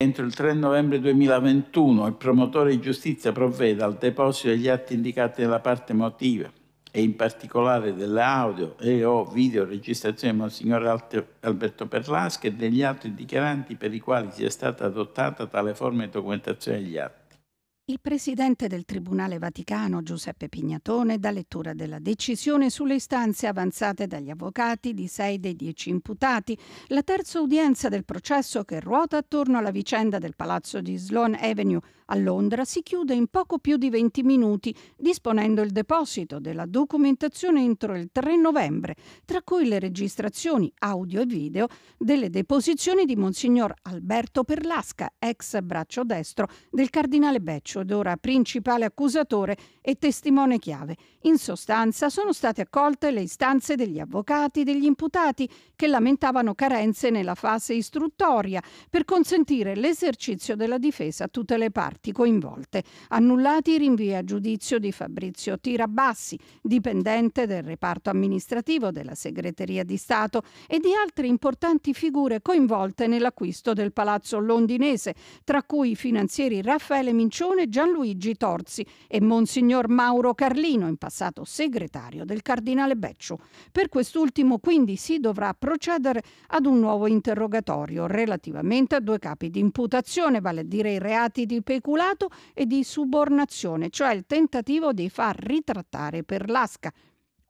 entro il 3 novembre 2021 il promotore di giustizia provveda al deposito degli atti indicati nella parte motiva e in particolare delle audio e o video registrazioni di Monsignor Alberto Perlasca e degli altri dichiaranti per i quali sia stata adottata tale forma di documentazione degli atti. Il presidente del Tribunale Vaticano, Giuseppe Pignatone, dà lettura della decisione sulle istanze avanzate dagli avvocati di sei dei dieci imputati. La terza udienza del processo che ruota attorno alla vicenda del palazzo di Sloan Avenue a Londra si chiude in poco più di 20 minuti, disponendo il deposito della documentazione entro il 3 novembre, tra cui le registrazioni audio e video delle deposizioni di Monsignor Alberto Perlasca, ex braccio destro del cardinale Beccio ed ora principale accusatore e testimone chiave. In sostanza sono state accolte le istanze degli avvocati e degli imputati che lamentavano carenze nella fase istruttoria per consentire l'esercizio della difesa a tutte le parti coinvolte. Annullati i rinvii a giudizio di Fabrizio Tirabassi, dipendente del reparto amministrativo della Segreteria di Stato e di altre importanti figure coinvolte nell'acquisto del palazzo londinese, tra cui i finanzieri Raffaele Mincione Gianluigi Torzi e Monsignor Mauro Carlino, in passato segretario del Cardinale Becciu. Per quest'ultimo quindi si dovrà procedere ad un nuovo interrogatorio relativamente a due capi di imputazione, vale a dire i reati di peculato e di subornazione, cioè il tentativo di far ritrattare per l'asca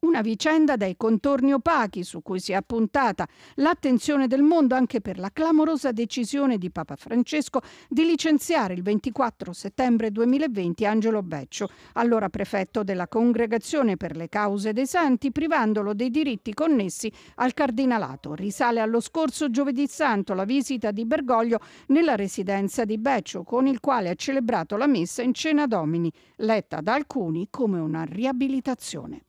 una vicenda dai contorni opachi su cui si è appuntata l'attenzione del mondo anche per la clamorosa decisione di Papa Francesco di licenziare il 24 settembre 2020 Angelo Beccio, allora prefetto della Congregazione per le cause dei Santi, privandolo dei diritti connessi al cardinalato. Risale allo scorso giovedì santo la visita di Bergoglio nella residenza di Beccio, con il quale ha celebrato la messa in cena domini, letta da alcuni come una riabilitazione.